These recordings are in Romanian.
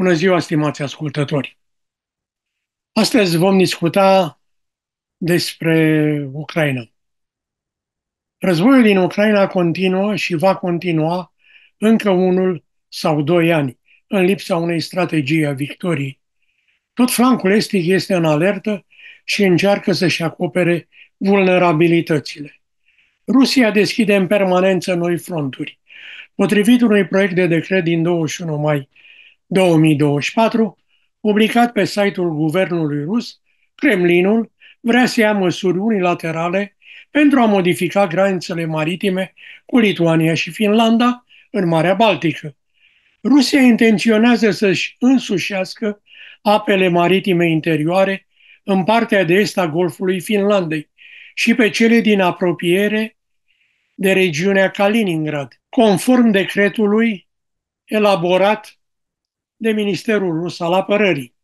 Bună ziua, stimați ascultători! Astăzi vom discuta despre Ucraina. Războiul din Ucraina continuă și va continua încă unul sau doi ani, în lipsa unei strategii a victoriei. Tot flancul estic este în alertă și încearcă să-și acopere vulnerabilitățile. Rusia deschide în permanență noi fronturi. Potrivit unui proiect de decret din 21 mai 2024, publicat pe site-ul guvernului rus, Kremlinul vrea să ia măsuri unilaterale pentru a modifica granițele maritime cu Lituania și Finlanda în Marea Baltică. Rusia intenționează să-și însușească apele maritime interioare în partea de est a Golfului Finlandei și pe cele din apropiere de regiunea Kaliningrad, conform decretului elaborat de Ministerul Rus al Apărării.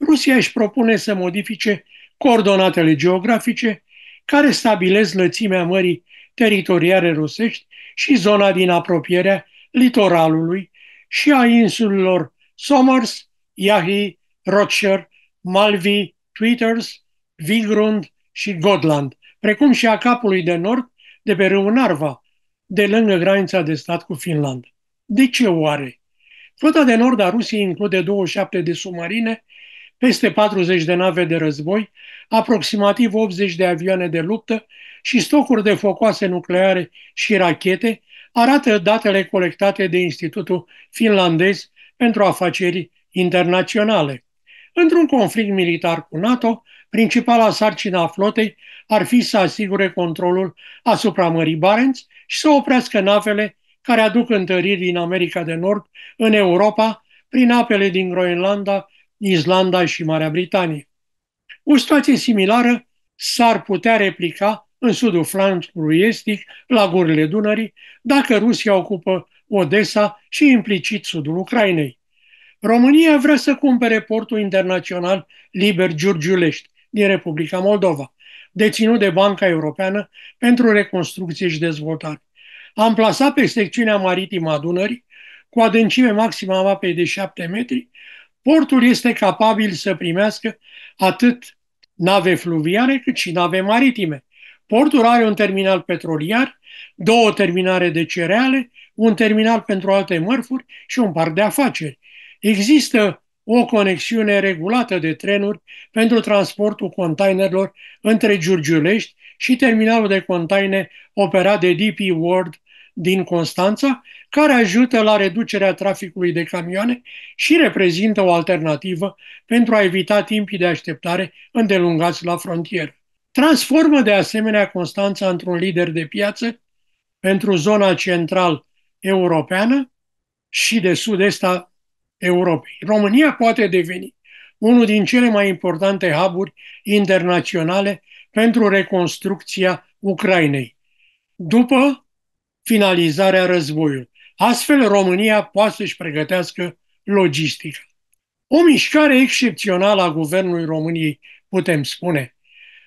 Rusia își propune să modifice coordonatele geografice care stabilesc lățimea mării teritoriale rusești și zona din apropierea litoralului și a insulelor Somers, Yahi, Rocher, Malvi, Twitters, Vigrund și Godland, precum și a capului de nord de pe râul Narva, de lângă granița de stat cu Finlanda. De ce oare? Flota de nord a Rusiei include 27 de submarine, peste 40 de nave de război, aproximativ 80 de avioane de luptă și stocuri de focoase nucleare și rachete, arată datele colectate de Institutul Finlandez pentru Afaceri Internaționale. Într-un conflict militar cu NATO, principala sarcina a flotei ar fi să asigure controlul asupra Mării Barents și să oprească navele care aduc întăriri în America de Nord, în Europa, prin apele din Groenlanda, Islanda și Marea Britanie. O situație similară s-ar putea replica în sudul Franțului estic, la gurile Dunării, dacă Rusia ocupă Odessa și implicit sudul Ucrainei. România vrea să cumpere portul internațional liber Giurgiulești din Republica Moldova, deținut de Banca Europeană pentru Reconstrucție și Dezvoltare amplasat pe secțiunea maritimă a Dunării, cu adâncime maximă a apei de 7 metri, portul este capabil să primească atât nave fluviale cât și nave maritime. Portul are un terminal petroliar, două terminare de cereale, un terminal pentru alte mărfuri și un parc de afaceri. Există o conexiune regulată de trenuri pentru transportul containerilor între Giurgiulești și terminalul de containe operat de DP World din Constanța, care ajută la reducerea traficului de camioane și reprezintă o alternativă pentru a evita timpii de așteptare îndelungați la frontieră. Transformă de asemenea Constanța într-un lider de piață pentru zona central-europeană și de sud-est a Europei. România poate deveni unul din cele mai importante hub internaționale pentru reconstrucția Ucrainei. După finalizarea războiului. Astfel, România poate să-și pregătească logistica. O mișcare excepțională a Guvernului României, putem spune.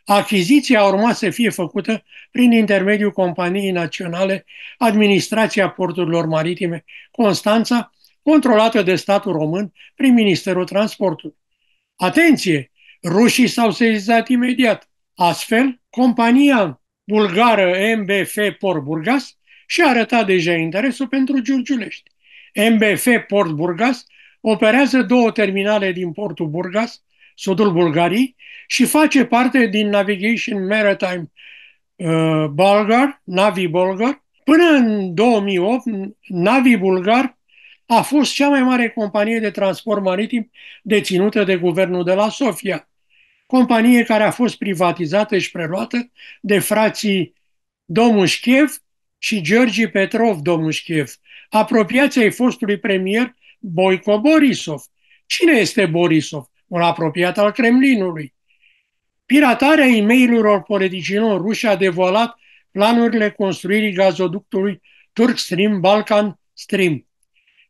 Achiziția a urmat să fie făcută prin intermediul companiei naționale Administrația Porturilor Maritime Constanța, controlată de statul român prin Ministerul Transportului. Atenție! Rușii s-au sezizat imediat. Astfel, compania bulgară MBF Port Burgas și arăta deja interesul pentru Giurgiulești. MBF Port Burgas operează două terminale din portul Burgas, sudul Bulgariei, și face parte din Navigation Maritime uh, Bulgar, Navi Bulgar. Până în 2008, Navi Bulgar a fost cea mai mare companie de transport maritim deținută de guvernul de la Sofia, companie care a fost privatizată și preluată de frații Domușchev și Georgi Petrov, domnul Șchef, apropiați ai fostului premier Boico Borisov. Cine este Borisov? Un apropiat al Kremlinului. Piratarea e mail politicienilor ruși a devolat planurile construirii gazoductului Turk Stream Balkan Stream.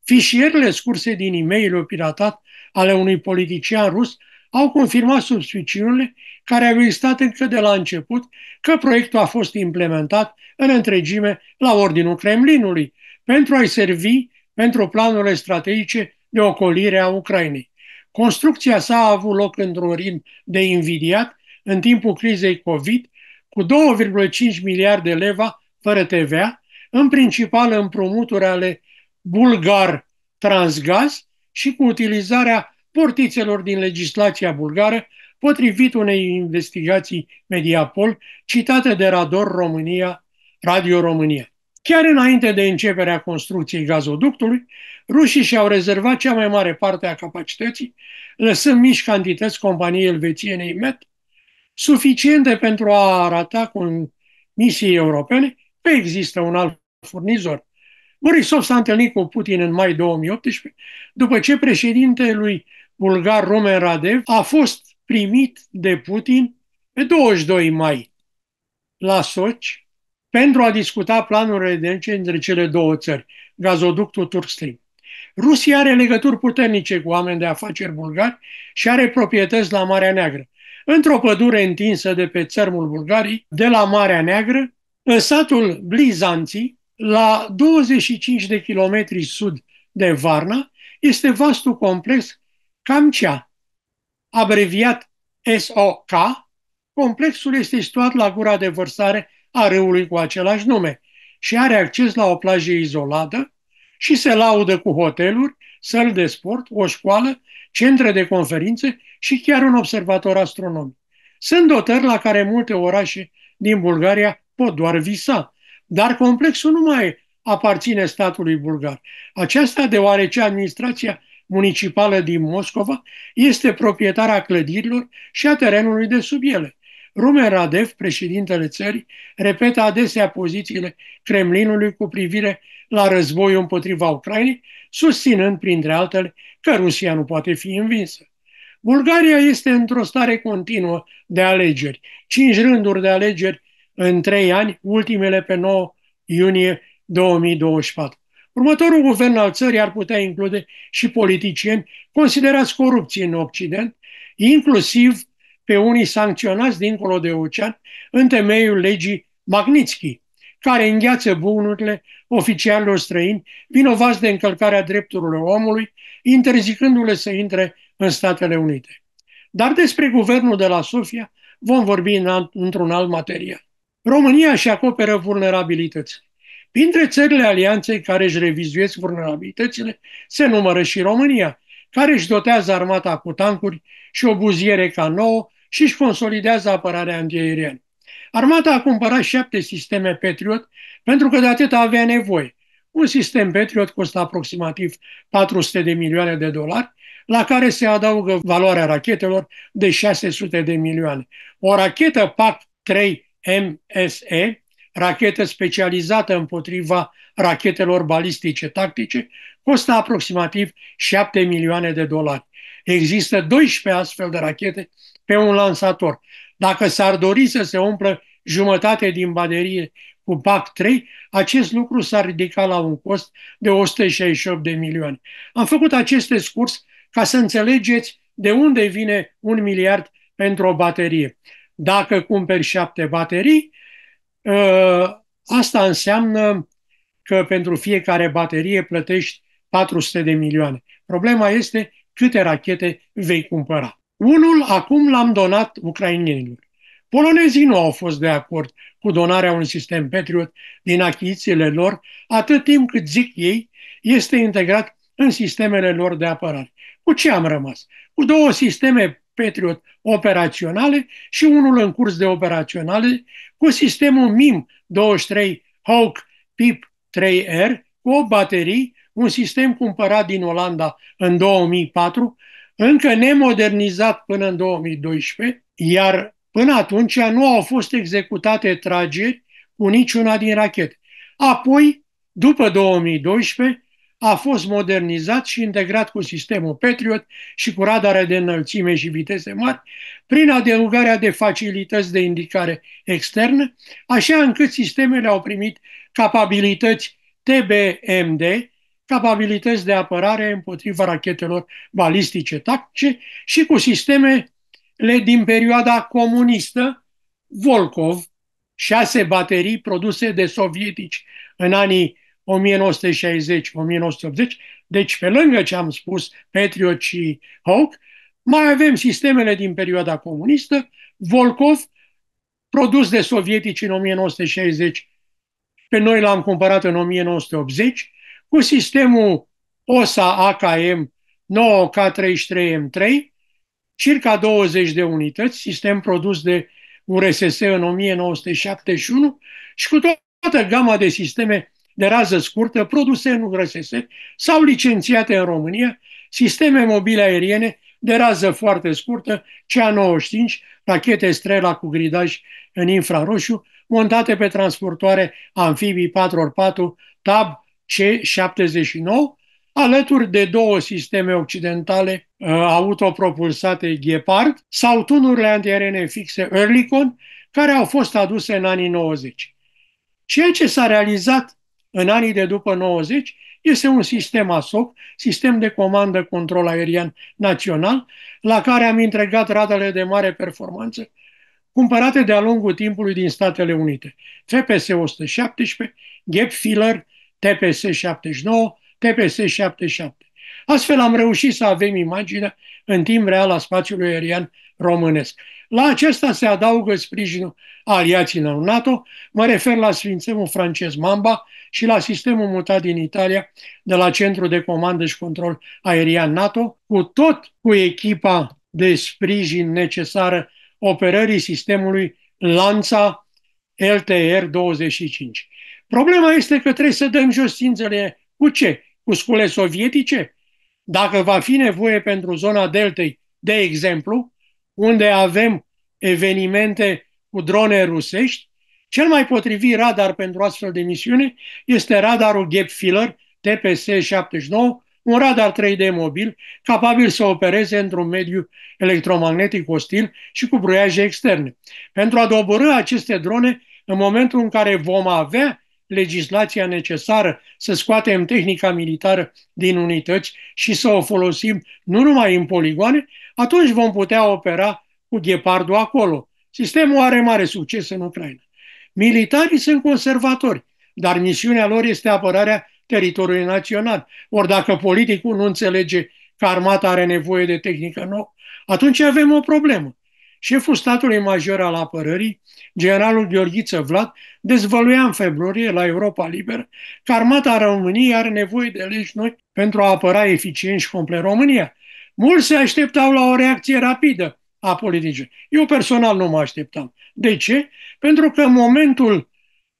Fișierele scurse din e-mailul piratat ale unui politician rus au confirmat suspiciunile care au existat încă de la început că proiectul a fost implementat în întregime la ordinul Kremlinului pentru a-i servi pentru planurile strategice de ocolire a Ucrainei. Construcția sa a avut loc într-un ritm de invidiat în timpul crizei COVID cu 2,5 miliarde leva fără TVA, în principal împrumuturi ale bulgar transgaz și cu utilizarea portițelor din legislația bulgară, potrivit unei investigații Mediapol citate de Rador România, Radio România. Chiar înainte de începerea construcției gazoductului, rușii și-au rezervat cea mai mare parte a capacității, lăsând mici cantități companiei elvețienei MET, suficiente pentru a arata cu misii europene că există un alt furnizor. Borisov s-a întâlnit cu Putin în mai 2018, după ce președintelui bulgar Roman Radev, a fost primit de Putin pe 22 mai la Sochi pentru a discuta planurile de între cele două țări, gazoductul Turk Stream. Rusia are legături puternice cu oameni de afaceri bulgari și are proprietăți la Marea Neagră. Într-o pădure întinsă de pe țărmul Bulgarii, de la Marea Neagră, în satul Blizanții, la 25 de kilometri sud de Varna, este vastul complex Camcea, abreviat SOK, complexul este situat la gura de vărsare a râului cu același nume și are acces la o plajă izolată și se laudă cu hoteluri, săli de sport, o școală, centre de conferințe și chiar un observator astronomic. Sunt dotări la care multe orașe din Bulgaria pot doar visa, dar complexul nu mai aparține statului bulgar. Aceasta deoarece administrația municipală din Moscova este proprietara clădirilor și a terenului de sub ele. Rumen Radev, președintele țării, repetă adesea pozițiile Kremlinului cu privire la războiul împotriva Ucrainei, susținând, printre altele, că Rusia nu poate fi învinsă. Bulgaria este într-o stare continuă de alegeri. Cinci rânduri de alegeri în trei ani, ultimele pe 9 iunie 2024. Următorul guvern al țării ar putea include și politicieni considerați corupție în Occident, inclusiv pe unii sancționați dincolo de ocean în temeiul legii Magnitsky, care îngheață bunurile oficialilor străini vinovați de încălcarea drepturilor omului, interzicându-le să intre în Statele Unite. Dar despre guvernul de la Sofia vom vorbi în alt, într-un alt material. România și acoperă vulnerabilități. Printre țările alianței care își revizuiesc vulnerabilitățile se numără și România, care își dotează armata cu tancuri și o buziere ca nouă și își consolidează apărarea antiaeriană. Armata a cumpărat șapte sisteme Patriot pentru că de atât avea nevoie. Un sistem Patriot costă aproximativ 400 de milioane de dolari, la care se adaugă valoarea rachetelor de 600 de milioane. O rachetă PAC-3 MSE rachetă specializată împotriva rachetelor balistice tactice, costă aproximativ 7 milioane de dolari. Există 12 astfel de rachete pe un lansator. Dacă s-ar dori să se umplă jumătate din baterie cu PAC-3, acest lucru s-ar ridica la un cost de 168 de milioane. Am făcut acest scurs ca să înțelegeți de unde vine un miliard pentru o baterie. Dacă cumperi șapte baterii, Ă, asta înseamnă că pentru fiecare baterie plătești 400 de milioane. Problema este câte rachete vei cumpăra. Unul acum l-am donat ucrainienilor. Polonezii nu au fost de acord cu donarea unui sistem Patriot din achizițiile lor, atât timp cât, zic ei, este integrat în sistemele lor de apărare. Cu ce am rămas? Cu două sisteme Patriot operaționale și unul în curs de operaționale cu sistemul MIM-23 Hawk PIP 3R cu o baterii, un sistem cumpărat din Olanda în 2004, încă nemodernizat până în 2012, iar până atunci nu au fost executate trageri cu niciuna din rachete. Apoi, după 2012, a fost modernizat și integrat cu sistemul Patriot și cu radare de înălțime și viteze mari, prin adăugarea de facilități de indicare externă, așa încât sistemele au primit capabilități TBMD, capabilități de apărare împotriva rachetelor balistice tactice și cu sistemele din perioada comunistă, Volkov, șase baterii produse de sovietici în anii 1960-1980. Deci, pe lângă ce am spus Petriot și Hawk, mai avem sistemele din perioada comunistă, Volkov, produs de sovietici în 1960, pe noi l-am cumpărat în 1980, cu sistemul OSA AKM 9K33M3, circa 20 de unități, sistem produs de URSS în 1971 și cu toată gama de sisteme de rază scurtă, produse în URSS sau licențiate în România, sisteme mobile aeriene de rază foarte scurtă, CA-95, rachete Strela cu gridaj în infraroșu, montate pe transportoare amfibii 4x4 TAB C-79, alături de două sisteme occidentale uh, autopropulsate Gepard sau tunurile antiaerene fixe Erlikon, care au fost aduse în anii 90. Ceea ce s-a realizat în anii de după 90, este un sistem ASOC, sistem de comandă-control aerian național, la care am întregat radele de mare performanță cumpărate de-a lungul timpului din Statele Unite. TPS-117, Gapfiller, TPS-79, TPS-77. Astfel am reușit să avem imaginea în timp real a spațiului aerian românesc. La acesta se adaugă sprijinul aliaților NATO, mă refer la sistemul francez Mamba și la sistemul mutat din Italia de la Centrul de Comandă și Control Aerian NATO, cu tot cu echipa de sprijin necesară operării sistemului Lanța LTR-25. Problema este că trebuie să dăm jos țințele cu ce? Cu scule sovietice? Dacă va fi nevoie pentru zona Deltei, de exemplu, unde avem evenimente cu drone rusești, cel mai potrivit radar pentru astfel de misiune este radarul Gap TPS-79, un radar 3D mobil capabil să opereze într-un mediu electromagnetic ostil și cu bruiaje externe. Pentru a dobărâ aceste drone, în momentul în care vom avea legislația necesară să scoatem tehnica militară din unități și să o folosim nu numai în poligoane, atunci vom putea opera cu ghepardul acolo. Sistemul are mare succes în Ucraina. Militarii sunt conservatori, dar misiunea lor este apărarea teritoriului național. Ori dacă politicul nu înțelege că armata are nevoie de tehnică nouă, atunci avem o problemă. Șeful statului major al apărării, generalul Gheorghiță Vlad, dezvăluia în februarie la Europa Liberă că armata României are nevoie de legi noi pentru a apăra eficient și complet România. Mulți se așteptau la o reacție rapidă a politicii. Eu personal nu mă așteptam. De ce? Pentru că în momentul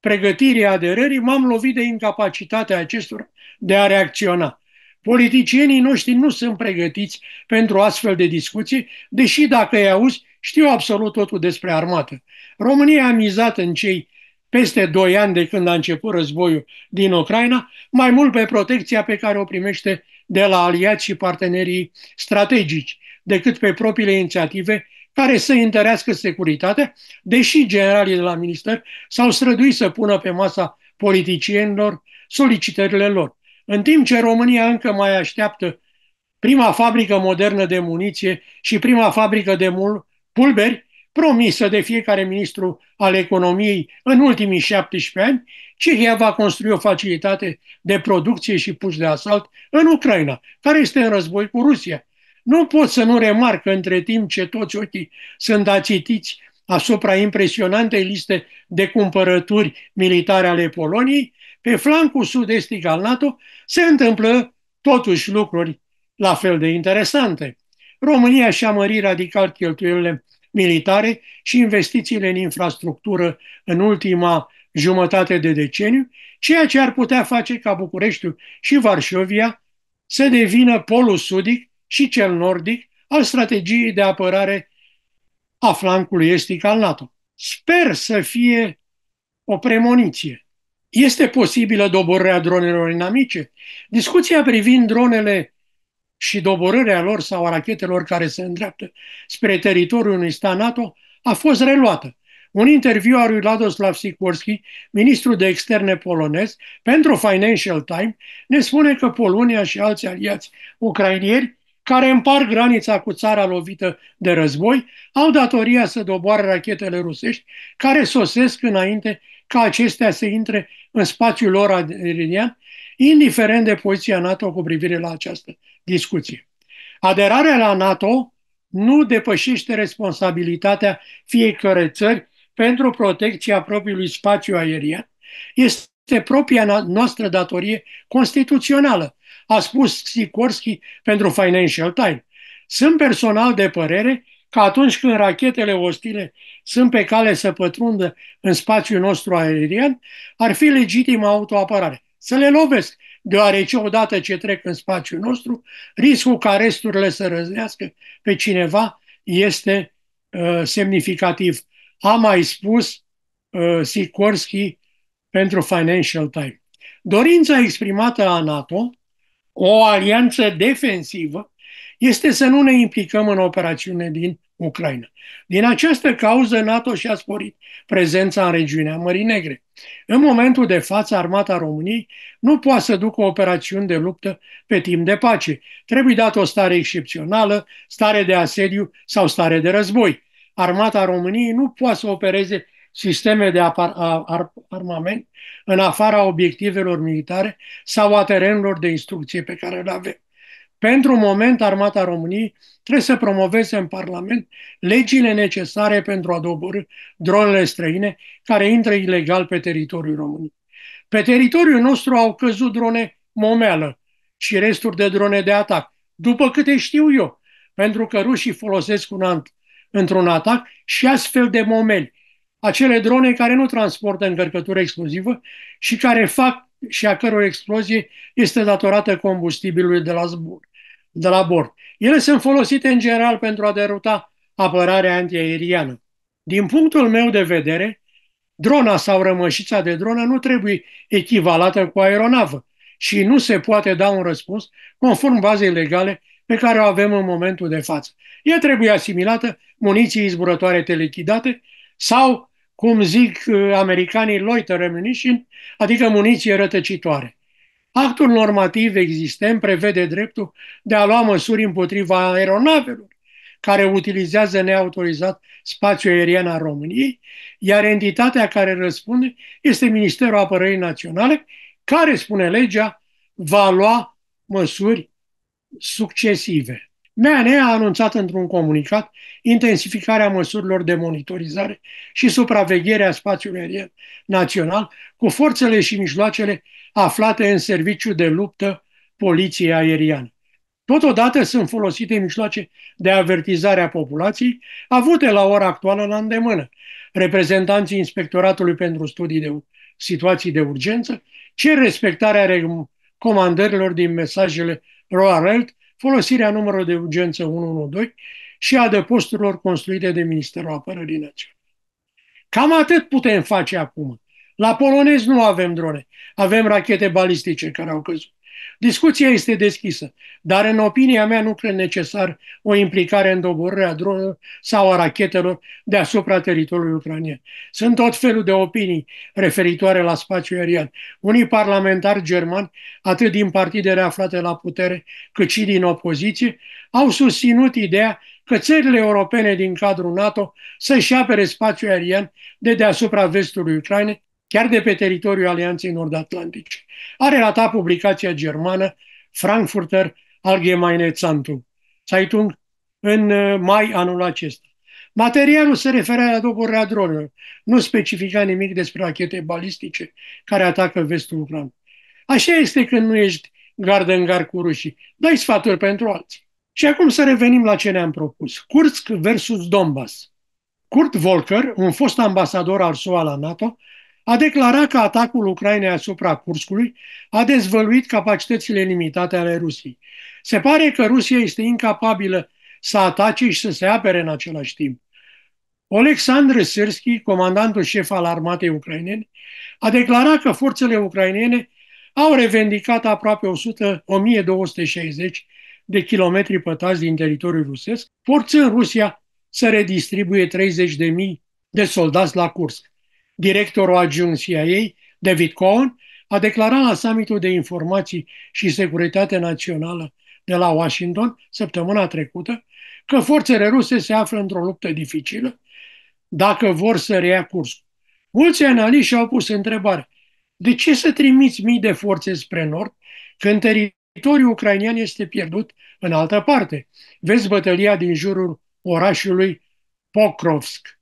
pregătirii aderării m-am lovit de incapacitatea acestora de a reacționa. Politicienii noștri nu sunt pregătiți pentru astfel de discuții, deși dacă îi auzi, știu absolut totul despre armată. România a mizat în cei peste 2 ani de când a început războiul din Ucraina, mai mult pe protecția pe care o primește de la aliați și partenerii strategici, decât pe propriile inițiative care să întărească securitatea, deși generalii de la minister s-au străduit să pună pe masa politicienilor solicitările lor. În timp ce România încă mai așteaptă prima fabrică modernă de muniție și prima fabrică de pulberi, promisă de fiecare ministru al economiei în ultimii 17 ani, Cehia va construi o facilitate de producție și puși de asalt în Ucraina, care este în război cu Rusia. Nu pot să nu remarc între timp ce toți ochii sunt ațitiți asupra impresionantei liste de cumpărături militare ale Poloniei, pe flancul sud-estic al NATO se întâmplă totuși lucruri la fel de interesante. România și-a mărit radical cheltuielile militare și investițiile în infrastructură în ultima jumătate de deceniu, ceea ce ar putea face ca Bucureștiul și Varșovia să devină polul sudic și cel nordic al strategiei de apărare a flancului estic al NATO. Sper să fie o premoniție. Este posibilă doborârea dronelor inamice? Discuția privind dronele și doborârea lor sau a rachetelor care se îndreaptă spre teritoriul unui stat NATO a fost reluată. Un interviu al lui Ladoslav Sikorski, ministrul de externe polonez, pentru Financial Times, ne spune că Polonia și alții aliați ucrainieri care împart granița cu țara lovită de război, au datoria să doboare rachetele rusești care sosesc înainte ca acestea să intre în spațiul lor aerian, indiferent de poziția NATO cu privire la această discuție. Aderarea la NATO nu depășește responsabilitatea fiecărei țări pentru protecția propriului spațiu aerian. Este propria noastră datorie constituțională, a spus Sikorski pentru Financial Times. Sunt personal de părere că atunci când rachetele ostile sunt pe cale să pătrundă în spațiul nostru aerian, ar fi legitimă autoapărare. Să le lovesc, deoarece odată ce trec în spațiul nostru, riscul ca resturile să răznească pe cineva este uh, semnificativ. A mai spus uh, Sikorski pentru Financial Times. Dorința exprimată a NATO, o alianță defensivă, este să nu ne implicăm în operațiune din Ucraina. Din această cauză, NATO și-a sporit prezența în regiunea Mării Negre. În momentul de față, armata României nu poate să ducă operațiuni de luptă pe timp de pace. Trebuie dată o stare excepțională, stare de asediu sau stare de război. Armata României nu poate să opereze sisteme de apar, ar, armament în afara obiectivelor militare sau a terenurilor de instrucție pe care le avem. Pentru moment, Armata României trebuie să promoveze în Parlament legile necesare pentru a dobori dronele străine care intră ilegal pe teritoriul României. Pe teritoriul nostru au căzut drone momeală și resturi de drone de atac, după câte știu eu, pentru că rușii folosesc un ant într-un atac și astfel de momeli, acele drone care nu transportă încărcătură explozivă și care fac și a căror explozie este datorată combustibilului de la zbor de la bord. Ele sunt folosite în general pentru a deruta apărarea antiaeriană. Din punctul meu de vedere, drona sau rămășița de dronă nu trebuie echivalată cu aeronavă și nu se poate da un răspuns conform bazei legale pe care o avem în momentul de față. Ea trebuie asimilată muniții izburătoare telechidate sau, cum zic eh, americanii, loiter ammunition, adică muniție rătăcitoare. Actul normativ existent prevede dreptul de a lua măsuri împotriva aeronavelor care utilizează neautorizat spațiul aerian al României, iar entitatea care răspunde este Ministerul Apărării Naționale, care, spune legea, va lua măsuri succesive. BAN a anunțat într-un comunicat intensificarea măsurilor de monitorizare și supraveghere a spațiului aerian național cu forțele și mijloacele aflate în serviciu de luptă poliției aeriane. Totodată sunt folosite mijloace de avertizare a populației, avute la ora actuală la îndemână. Reprezentanții Inspectoratului pentru Studii de Situații de Urgență cer respectarea recomandărilor din mesajele RoarElt, folosirea numărului de urgență 112 și a adăposturilor construite de Ministerul Apărării Naționale. Cam atât putem face acum. La polonezi nu avem drone, avem rachete balistice care au căzut. Discuția este deschisă, dar în opinia mea nu cred necesar o implicare în doborârea dronelor sau a rachetelor deasupra teritoriului ucranian. Sunt tot felul de opinii referitoare la spațiul aerian. Unii parlamentari germani, atât din partidele aflate la putere, cât și din opoziție, au susținut ideea că țările europene din cadrul NATO să-și apere spațiul aerian de deasupra vestului Ucrainei chiar de pe teritoriul Alianței Nord-Atlantice. A relatat publicația germană Frankfurter Allgemeine Zeitung, Zeitung în uh, mai anul acesta. Materialul se referea la doborârea dronelor, nu specifica nimic despre rachete balistice care atacă vestul Ucrainei. Așa este când nu ești gard în gard cu rușii. Dai sfaturi pentru alții. Și acum să revenim la ce ne-am propus. Kursk versus Donbass. Kurt Volker, un fost ambasador al SUA la NATO, a declarat că atacul Ucrainei asupra Curscului a dezvăluit capacitățile limitate ale Rusiei. Se pare că Rusia este incapabilă să atace și să se apere în același timp. Oleksandr Sârski, comandantul șef al armatei ucrainene, a declarat că forțele ucrainene au revendicat aproape 100, 1260 de kilometri pătați din teritoriul rusesc, forțând Rusia să redistribuie 30.000 de soldați la Kursk directorul adjunct CIA, David Cohen, a declarat la summitul de informații și securitate națională de la Washington săptămâna trecută că forțele ruse se află într-o luptă dificilă dacă vor să reia cursul. Mulți analiști au pus întrebarea, de ce să trimiți mii de forțe spre nord când teritoriul ucrainian este pierdut în altă parte? Vezi bătălia din jurul orașului Pokrovsk.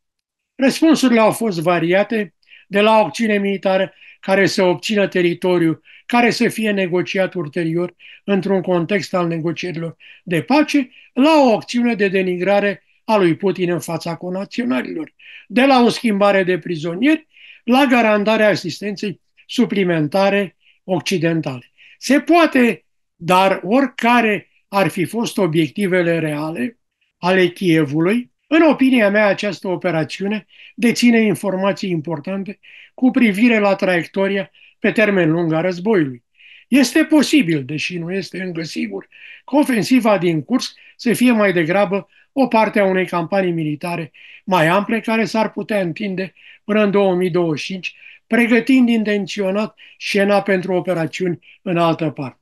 Răspunsurile au fost variate, de la acțiune militară care să obțină teritoriu, care să fie negociat ulterior într-un context al negocierilor de pace, la o acțiune de denigrare a lui Putin în fața conaționalilor, de la o schimbare de prizonieri la garantarea asistenței suplimentare occidentale. Se poate, dar oricare ar fi fost obiectivele reale ale Chievului, în opinia mea, această operațiune deține informații importante cu privire la traiectoria pe termen lung a războiului. Este posibil, deși nu este încă sigur, că ofensiva din curs să fie mai degrabă o parte a unei campanii militare mai ample care s-ar putea întinde până în 2025, pregătind intenționat scena pentru operațiuni în altă parte.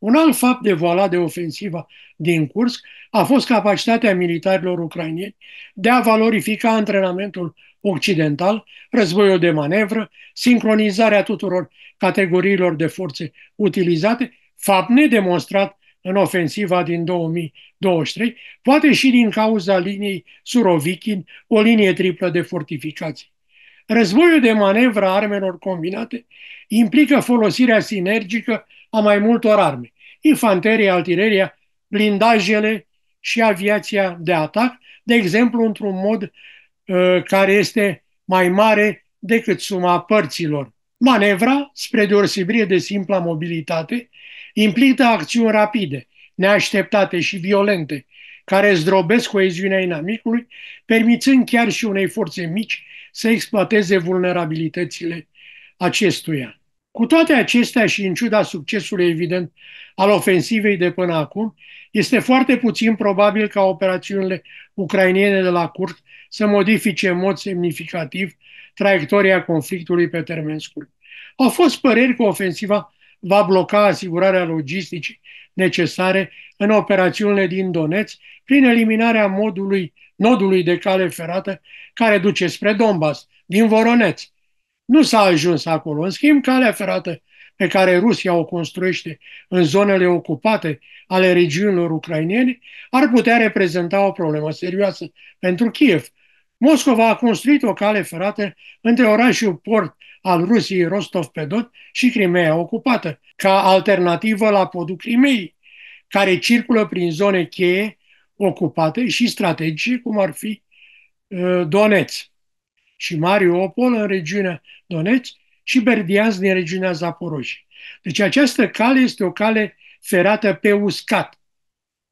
Un alt fapt voala de ofensiva din Kursk a fost capacitatea militarilor ucrainieni de a valorifica antrenamentul occidental, războiul de manevră, sincronizarea tuturor categoriilor de forțe utilizate, fapt nedemonstrat în ofensiva din 2023, poate și din cauza liniei Surovikin, o linie triplă de fortificații. Războiul de manevră a armelor combinate implică folosirea sinergică a mai multor arme. Infanteria, altireria, blindajele și aviația de atac, de exemplu, într-un mod uh, care este mai mare decât suma părților. Manevra, spre deosebire de simpla mobilitate, implică acțiuni rapide, neașteptate și violente, care zdrobesc coeziunea inamicului, permițând chiar și unei forțe mici să exploateze vulnerabilitățile acestuia. Cu toate acestea și în ciuda succesului evident al ofensivei de până acum, este foarte puțin probabil ca operațiunile ucrainiene de la curt să modifice în mod semnificativ traiectoria conflictului pe termen scurt. Au fost păreri că ofensiva va bloca asigurarea logisticii necesare în operațiunile din Doneț prin eliminarea modului, nodului de cale ferată care duce spre Donbass, din Voroneț, nu s-a ajuns acolo. În schimb, calea ferată pe care Rusia o construiește în zonele ocupate ale regiunilor ucrainene ar putea reprezenta o problemă serioasă pentru Kiev. Moscova a construit o cale ferată între orașul port al Rusiei rostov pe Don și Crimea ocupată, ca alternativă la podul Crimeei, care circulă prin zone cheie ocupate și strategice, cum ar fi uh, Donetsk și Mariupol în regiunea Donetsk și Berdiansk din regiunea Zaporoși. Deci această cale este o cale ferată pe uscat,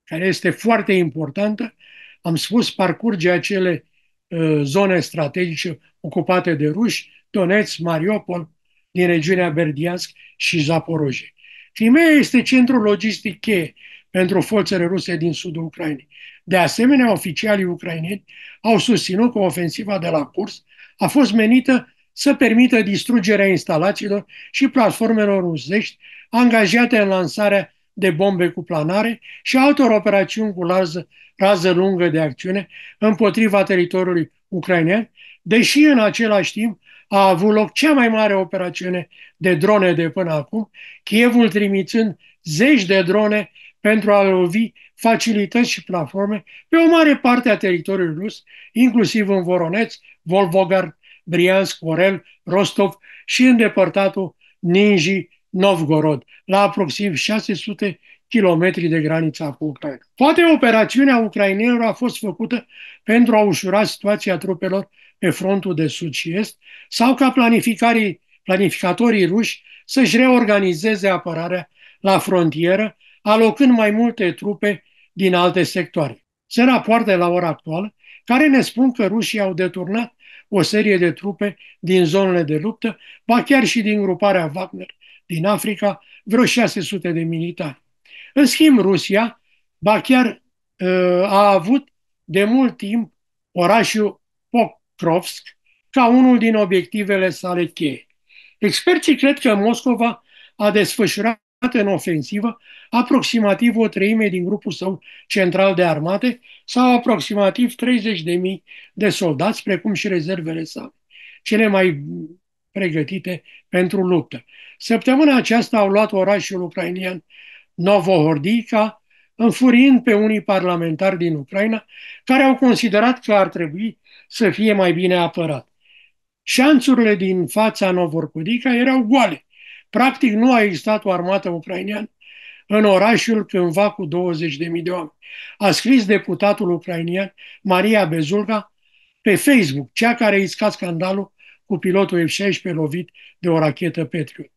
care este foarte importantă. Am spus, parcurge acele uh, zone strategice ocupate de ruși, Donetsk, Mariupol, din regiunea Berdiansk și Zaporoje. Crimea este centrul logistic cheie pentru forțele ruse din sudul Ucrainei. De asemenea, oficialii ucraineni au susținut că ofensiva de la curs a fost menită să permită distrugerea instalațiilor și platformelor rusești angajate în lansarea de bombe cu planare și altor operațiuni cu rază, rază lungă de acțiune împotriva teritoriului ucrainean, deși în același timp a avut loc cea mai mare operațiune de drone de până acum, Kievul trimițând zeci de drone pentru a lovi facilități și platforme pe o mare parte a teritoriului rus, inclusiv în Voroneț, Volvogar, Briansk, Orel, Rostov și îndepărtatul Ninji Novgorod, la aproximativ 600 km de granița cu Ucraina. Toate operațiunea ucrainenilor a fost făcută pentru a ușura situația trupelor pe frontul de sud și est sau ca planificarii, planificatorii ruși să-și reorganizeze apărarea la frontieră, alocând mai multe trupe din alte sectoare. Se rapoarte la ora actuală care ne spun că rușii au deturnat o serie de trupe din zonele de luptă, ba chiar și din gruparea Wagner din Africa, vreo 600 de militari. În schimb, Rusia, ba chiar ă, a avut de mult timp orașul Pokrovsk ca unul din obiectivele sale cheie. Experții cred că Moscova a desfășurat în ofensivă aproximativ o treime din grupul său central de armate sau aproximativ 30.000 de soldați, precum și rezervele sale, cele mai pregătite pentru luptă. Săptămâna aceasta au luat orașul ucrainian Novohordica, înfuriind pe unii parlamentari din Ucraina, care au considerat că ar trebui să fie mai bine apărat. Șanțurile din fața Novorcodica erau goale Practic nu a existat o armată ucraineană în orașul cândva cu 20.000 de oameni. A scris deputatul ucrainian Maria Bezulga pe Facebook, cea care a iscat scandalul cu pilotul F-16 lovit de o rachetă Patriot.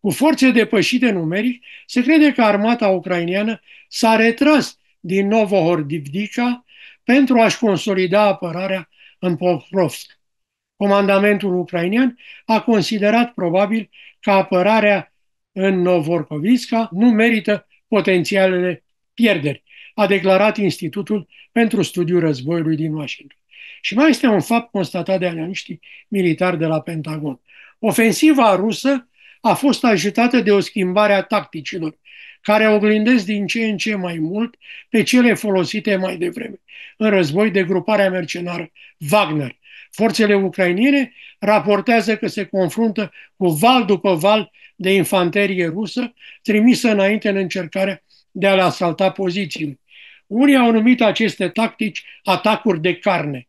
Cu forțe depășite numeric, se crede că armata ucraineană s-a retras din Novohordivdica pentru a-și consolida apărarea în Pokrovsk. Comandamentul ucrainean a considerat probabil că apărarea în Novorcovisca nu merită potențialele pierderi, a declarat Institutul pentru Studiul Războiului din Washington. Și mai este un fapt constatat de analiștii militari de la Pentagon. Ofensiva rusă a fost ajutată de o schimbare a tacticilor, care oglindesc din ce în ce mai mult pe cele folosite mai devreme în război de gruparea mercenară Wagner, Forțele ucrainiene raportează că se confruntă cu val după val de infanterie rusă trimisă înainte în încercarea de a le asalta pozițiile. Unii au numit aceste tactici atacuri de carne.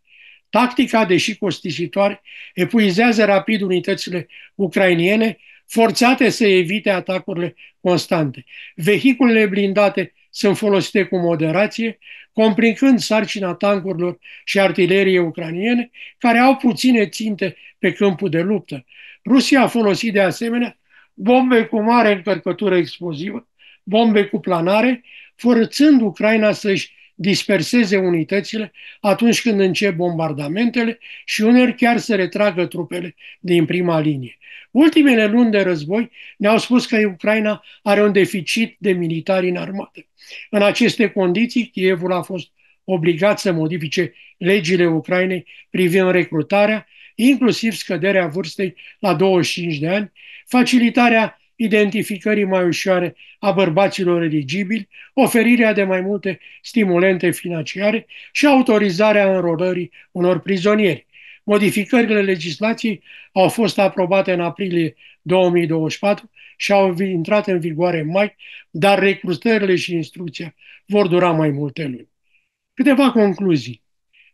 Tactica, deși costisitoare, epuizează rapid unitățile ucrainiene, forțate să evite atacurile constante. Vehiculele blindate sunt folosite cu moderație, complicând sarcina tancurilor și artileriei ucraniene, care au puține ținte pe câmpul de luptă. Rusia a folosit de asemenea bombe cu mare încărcătură explozivă, bombe cu planare, forțând Ucraina să-și disperseze unitățile atunci când încep bombardamentele și uneori chiar să retragă trupele din prima linie. Ultimele luni de război ne-au spus că Ucraina are un deficit de militari în armată. În aceste condiții, Kievul a fost obligat să modifice legile Ucrainei privind recrutarea, inclusiv scăderea vârstei la 25 de ani, facilitarea identificării mai ușoare a bărbaților eligibili, oferirea de mai multe stimulente financiare și autorizarea înrolării unor prizonieri. Modificările legislației au fost aprobate în aprilie 2024 și au intrat în vigoare în mai, dar recrutările și instrucția vor dura mai multe luni. Câteva concluzii.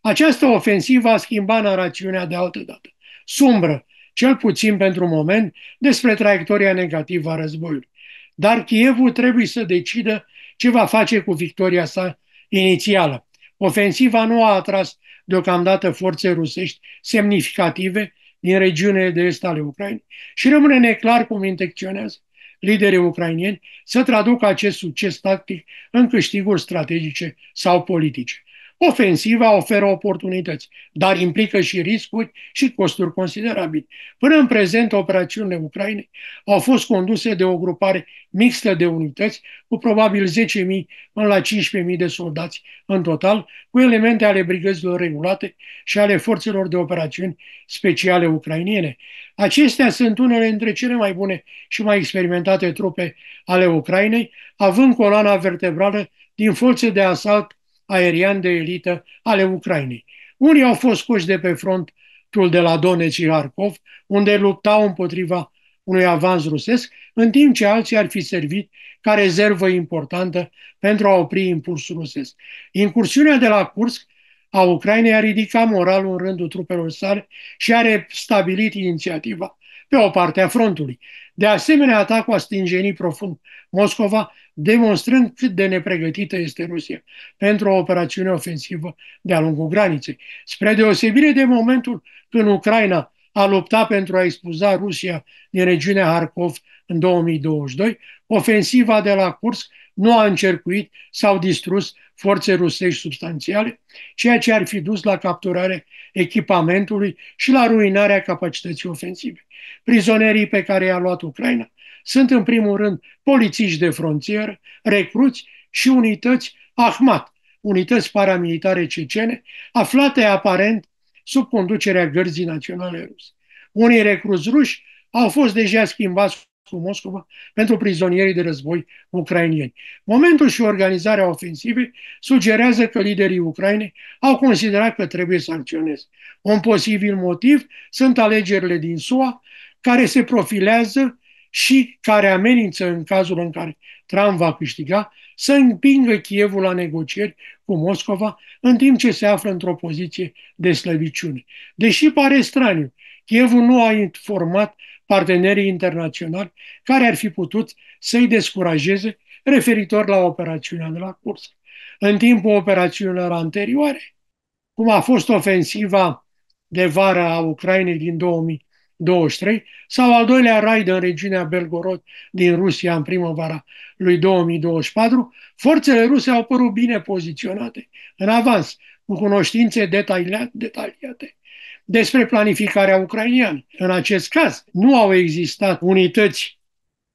Această ofensivă a schimbat narațiunea de altă dată, sumbră cel puțin pentru moment, despre traiectoria negativă a războiului. Dar Kievul trebuie să decidă ce va face cu victoria sa inițială. Ofensiva nu a atras deocamdată forțe rusești semnificative din regiunile de est ale Ucrainei și rămâne neclar cum intecționează liderii ucrainieni să traducă acest succes tactic în câștiguri strategice sau politice. Ofensiva oferă oportunități, dar implică și riscuri și costuri considerabile. Până în prezent, operațiunile Ucrainei au fost conduse de o grupare mixtă de unități, cu probabil 10.000 până la 15.000 de soldați în total, cu elemente ale brigăzilor regulate și ale forțelor de operațiuni speciale ucrainiene. Acestea sunt unele dintre cele mai bune și mai experimentate trupe ale Ucrainei, având coloana vertebrală din forțe de asalt aerian de elită ale Ucrainei. Unii au fost scoși de pe frontul de la Donetsk și Harkov, unde luptau împotriva unui avans rusesc, în timp ce alții ar fi servit ca rezervă importantă pentru a opri impulsul rusesc. Incursiunea de la Kursk a Ucrainei a ridicat moralul în rândul trupelor sale și a restabilit inițiativa pe o parte a frontului. De asemenea, atacul a stingenit profund Moscova, demonstrând cât de nepregătită este Rusia pentru o operațiune ofensivă de-a lungul graniței. Spre deosebire de momentul când Ucraina a luptat pentru a expulza Rusia din regiunea Harkov în 2022, ofensiva de la Kursk nu a încercuit sau distrus forțe rusești substanțiale, ceea ce ar fi dus la capturarea echipamentului și la ruinarea capacității ofensive. Prizonerii pe care i-a luat Ucraina sunt în primul rând polițiști de frontieră, recruți și unități Ahmat, unități paramilitare cecene, aflate aparent sub conducerea Gărzii Naționale Ruse. Unii recruți ruși au fost deja schimbați cu Moscova pentru prizonierii de război ucrainieni. Momentul și organizarea ofensivei sugerează că liderii Ucrainei au considerat că trebuie să acționeze. Un posibil motiv sunt alegerile din SUA, care se profilează și care amenință în cazul în care Trump va câștiga să împingă Chievul la negocieri cu Moscova, în timp ce se află într-o poziție de slăbiciune. Deși pare straniu, Chievul nu a informat partenerii internaționali care ar fi putut să-i descurajeze referitor la operațiunea de la curs. În timpul operațiunilor anterioare, cum a fost ofensiva de vară a Ucrainei din 2000, 23, sau al doilea raid în regiunea Belgorod din Rusia în primăvara lui 2024, forțele ruse au părut bine poziționate, în avans, cu cunoștințe detaliate despre planificarea ucrainiană. În acest caz, nu au existat unități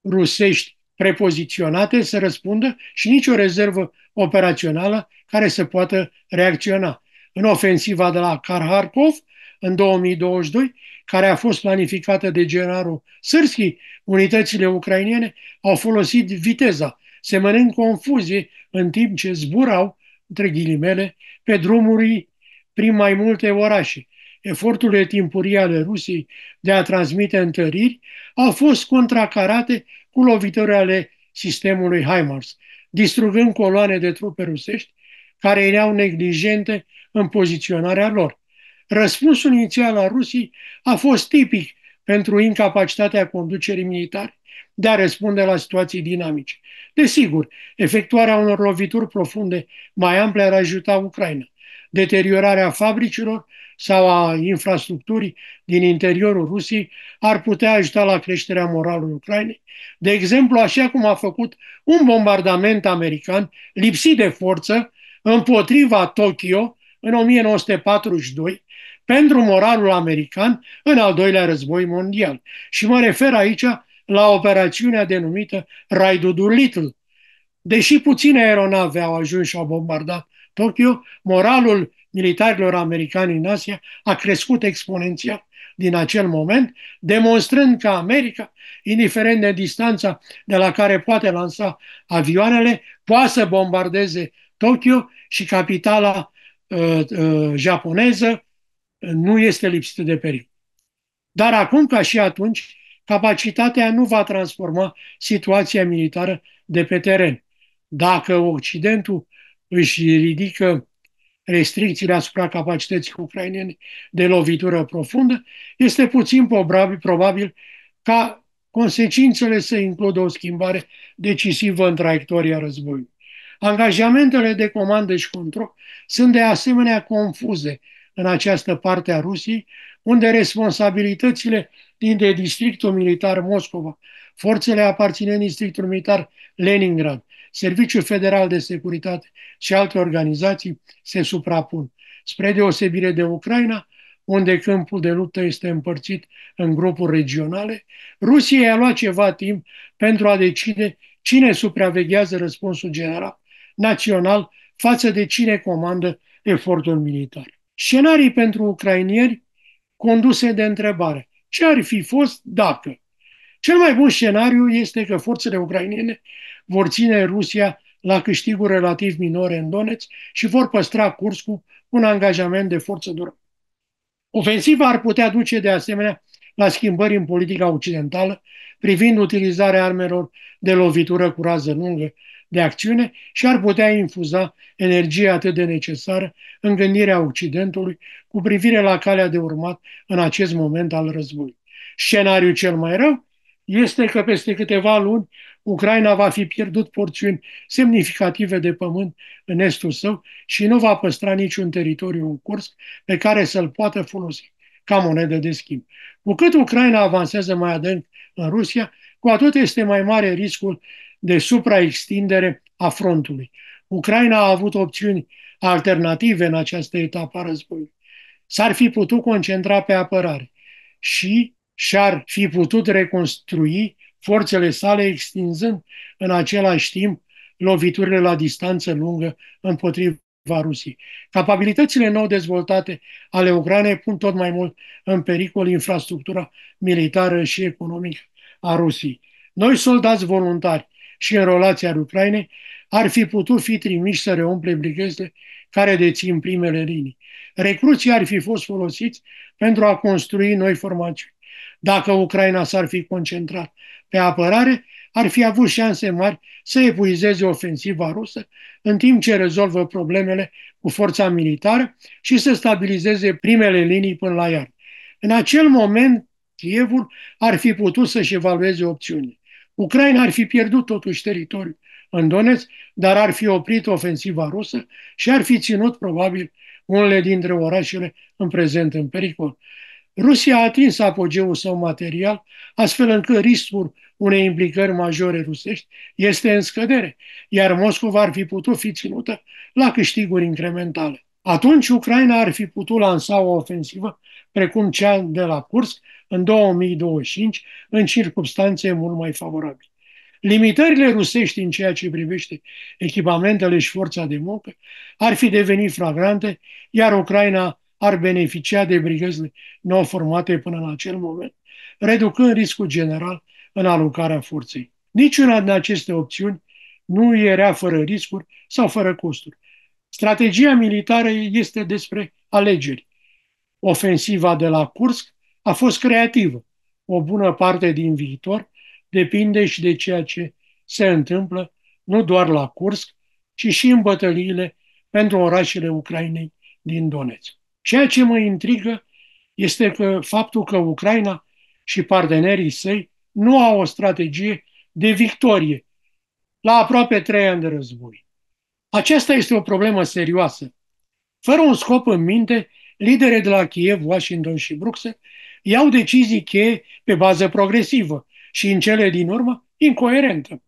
rusești prepoziționate să răspundă și nicio rezervă operațională care să poată reacționa. În ofensiva de la Kharkov, în 2022, care a fost planificată de generalul Sârschi, unitățile ucrainiene au folosit viteza, semănând confuzie în timp ce zburau, între ghilimele, pe drumuri prin mai multe orașe. Eforturile timpurii ale Rusiei de a transmite întăriri au fost contracarate cu lovituri ale sistemului HIMARS, distrugând coloane de trupe rusești care erau neglijente în poziționarea lor. Răspunsul inițial al Rusiei a fost tipic pentru incapacitatea conducerii militare de a răspunde la situații dinamice. Desigur, efectuarea unor lovituri profunde mai ample ar ajuta Ucraina. Deteriorarea fabricilor sau a infrastructurii din interiorul Rusiei ar putea ajuta la creșterea moralului Ucrainei. De exemplu, așa cum a făcut un bombardament american lipsit de forță împotriva Tokyo în 1942, pentru moralul american în al doilea război mondial. Și mă refer aici la operațiunea denumită Raidul Doolittle. Deși puține aeronave au ajuns și au bombardat Tokyo, moralul militarilor americani în Asia a crescut exponențial din acel moment, demonstrând că America, indiferent de distanța de la care poate lansa avioanele, poate să bombardeze Tokyo și capitala uh, uh, japoneză nu este lipsită de pericol. Dar acum, ca și atunci, capacitatea nu va transforma situația militară de pe teren. Dacă Occidentul își ridică restricțiile asupra capacității ucrainene de lovitură profundă, este puțin probabil, probabil ca consecințele să includă o schimbare decisivă în traiectoria războiului. Angajamentele de comandă și control sunt de asemenea confuze în această parte a Rusiei, unde responsabilitățile din de districtul militar Moscova, forțele aparținând districtul militar Leningrad, Serviciul Federal de Securitate și alte organizații se suprapun. Spre deosebire de Ucraina, unde câmpul de luptă este împărțit în grupuri regionale, Rusia a luat ceva timp pentru a decide cine supraveghează răspunsul general național față de cine comandă efortul militar. Scenarii pentru ucrainieri conduse de întrebare. Ce ar fi fost dacă? Cel mai bun scenariu este că forțele ucrainene vor ține Rusia la câștiguri relativ minore în Donetsk și vor păstra curs cu un angajament de forță dură. Ofensiva ar putea duce de asemenea la schimbări în politica occidentală privind utilizarea armelor de lovitură cu rază lungă de acțiune și ar putea infuza energia atât de necesară în gândirea Occidentului cu privire la calea de urmat în acest moment al războiului. Scenariul cel mai rău este că peste câteva luni Ucraina va fi pierdut porțiuni semnificative de pământ în estul său și nu va păstra niciun teritoriu în curs pe care să-l poată folosi ca monedă de schimb. Cu cât Ucraina avansează mai adânc în Rusia, cu atât este mai mare riscul de supraextindere a frontului. Ucraina a avut opțiuni alternative în această etapă a războiului. S-ar fi putut concentra pe apărare și și-ar fi putut reconstrui forțele sale, extinzând în același timp loviturile la distanță lungă împotriva Rusiei. Capabilitățile nou dezvoltate ale Ucrainei pun tot mai mult în pericol infrastructura militară și economică a Rusiei. Noi, soldați voluntari, și în relația al Ucrainei, ar fi putut fi trimiși să reumple brigăzile care dețin primele linii. Recruții ar fi fost folosiți pentru a construi noi formațiuni. Dacă Ucraina s-ar fi concentrat pe apărare, ar fi avut șanse mari să epuizeze ofensiva rusă, în timp ce rezolvă problemele cu forța militară și să stabilizeze primele linii până la iarnă. În acel moment, Kievul ar fi putut să-și evalueze opțiunile. Ucraina ar fi pierdut totuși teritoriul în Donetsk, dar ar fi oprit ofensiva rusă și ar fi ținut probabil unele dintre orașele în prezent în pericol. Rusia a atins apogeul său material, astfel încât riscul unei implicări majore rusești este în scădere, iar Moscova ar fi putut fi ținută la câștiguri incrementale. Atunci Ucraina ar fi putut lansa o ofensivă precum cea de la Kursk, în 2025, în circunstanțe mult mai favorabile. Limitările rusești în ceea ce privește echipamentele și forța de muncă ar fi devenit flagrante, iar Ucraina ar beneficia de brigăzile nou formate până în acel moment, reducând riscul general în alocarea forței. Niciuna din aceste opțiuni nu era fără riscuri sau fără costuri. Strategia militară este despre alegeri. Ofensiva de la Kursk a fost creativă. O bună parte din viitor depinde și de ceea ce se întâmplă nu doar la Kursk, ci și în bătăliile pentru orașele Ucrainei din Donetsk. Ceea ce mă intrigă este că faptul că Ucraina și partenerii săi nu au o strategie de victorie la aproape trei ani de război. Aceasta este o problemă serioasă. Fără un scop în minte, liderii de la Kiev, Washington și Bruxelles iau decizii cheie pe bază progresivă și în cele din urmă incoerentă.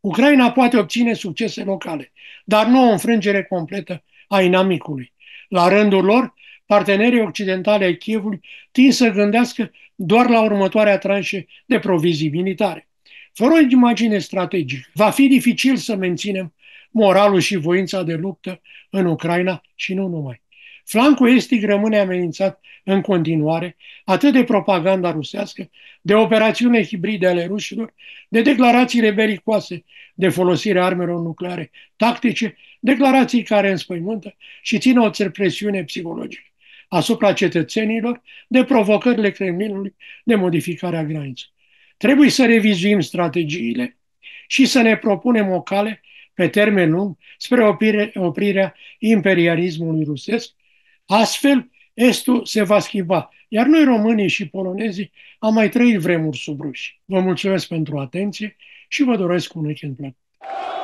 Ucraina poate obține succese locale, dar nu o înfrângere completă a inamicului. La rândul lor, partenerii occidentali ai Chievului tind să gândească doar la următoarea tranșe de provizii militare. Fără o imagine strategică, va fi dificil să menținem moralul și voința de luptă în Ucraina și nu numai. Flancul estic rămâne amenințat în continuare, atât de propaganda rusească, de operațiune hibride ale rușilor, de declarații rebelicoase, de folosirea armelor nucleare tactice, declarații care înspăimântă și țin o presiune psihologică asupra cetățenilor de provocările Kremlinului de modificarea granițelor. Trebuie să revizuim strategiile și să ne propunem o cale pe termen lung spre oprire, oprirea imperialismului rusesc, Astfel, Estul se va schimba, iar noi românii și polonezii am mai trăit vremuri sub ruși. Vă mulțumesc pentru atenție și vă doresc un weekend plăcut.